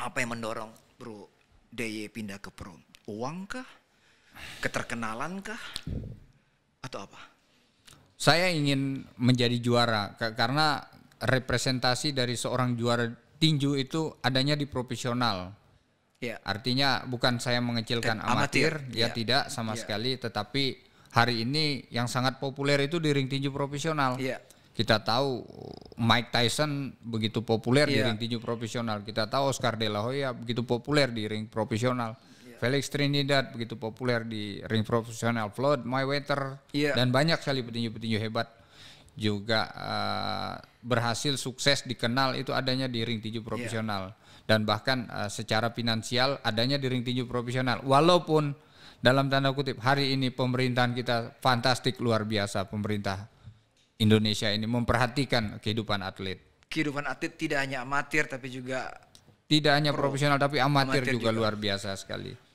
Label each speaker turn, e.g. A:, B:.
A: Apa yang mendorong bro DY pindah ke Perum? Uang kah? Keterkenalan kah? Atau apa?
B: Saya ingin menjadi juara karena representasi dari seorang juara tinju itu adanya di profesional. Ya. Artinya bukan saya mengecilkan amatir, amatir, ya ya tidak sama ya. sekali. Tetapi hari ini yang sangat populer itu di ring tinju profesional. Ya. Kita tahu Mike Tyson begitu populer yeah. di iya. ring tinju profesional. Kita tahu Oscar De La Hoya begitu populer di ring profesional. Yeah. Felix Trinidad begitu populer di ring profesional. Floyd Mayweather yeah. dan banyak sekali petinju-petinju hebat juga uh, berhasil sukses dikenal itu adanya di ring tinju iya. profesional yeah. dan bahkan uh, secara finansial adanya di ring tinju profesional. Walaupun dalam tanda kutip hari ini pemerintahan kita fantastik luar biasa pemerintah Indonesia ini memperhatikan kehidupan atlet. Kehidupan
A: atlet tidak hanya amatir tapi juga
B: tidak hanya pro. profesional tapi amatir, amatir juga, juga luar biasa
C: sekali.